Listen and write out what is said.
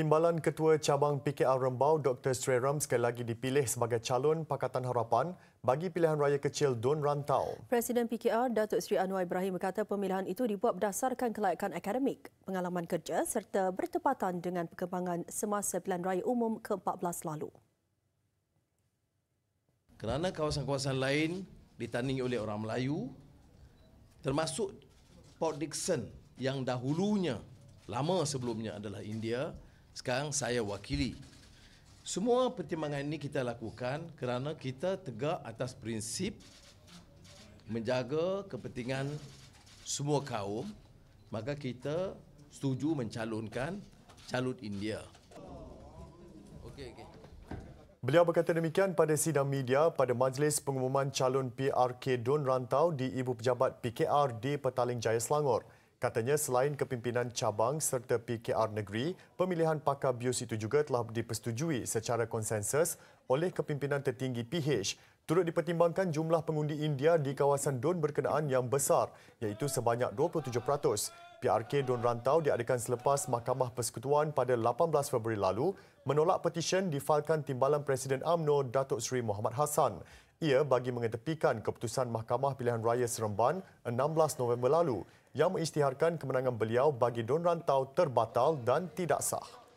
Timbalan Ketua Cabang PKR Rembau Dr. Sri Ram sekali lagi dipilih sebagai calon Pakatan Harapan bagi pilihan raya kecil Dun Rantau. Presiden PKR Datuk Sri Anwar Ibrahim berkata pemilihan itu dibuat berdasarkan kelayakan akademik, pengalaman kerja serta bertepatan dengan perkembangan semasa pilihan raya umum ke-14 lalu. Kerana kawasan-kawasan lain ditandingi oleh orang Melayu termasuk Port Dickson yang dahulunya lama sebelumnya adalah India sekarang saya wakili. Semua pertimbangan ini kita lakukan kerana kita tegak atas prinsip menjaga kepentingan semua kaum. Maka kita setuju mencalonkan calon India. Okey, okey. Beliau berkata demikian pada sidang media pada majlis pengumuman calon PRK Don Rantau di Ibu Pejabat PKR di Petaling Jaya Selangor. Katanya selain kepimpinan cabang serta PKR negeri, pemilihan pakar BIOS itu juga telah dipersetujui secara konsensus oleh kepimpinan tertinggi PH. Turut dipertimbangkan jumlah pengundi India di kawasan don berkenaan yang besar iaitu sebanyak 27%. PRK DUN Rantau diadakan selepas Mahkamah Persekutuan pada 18 Februari lalu menolak petisyen difailkan Timbalan Presiden AMNO Datuk Seri Muhammad Hassan. Ia bagi mengetepikan keputusan Mahkamah Pilihan Raya Seremban 16 November lalu yang mengisytiharkan kemenangan beliau bagi Don Rantau terbatal dan tidak sah.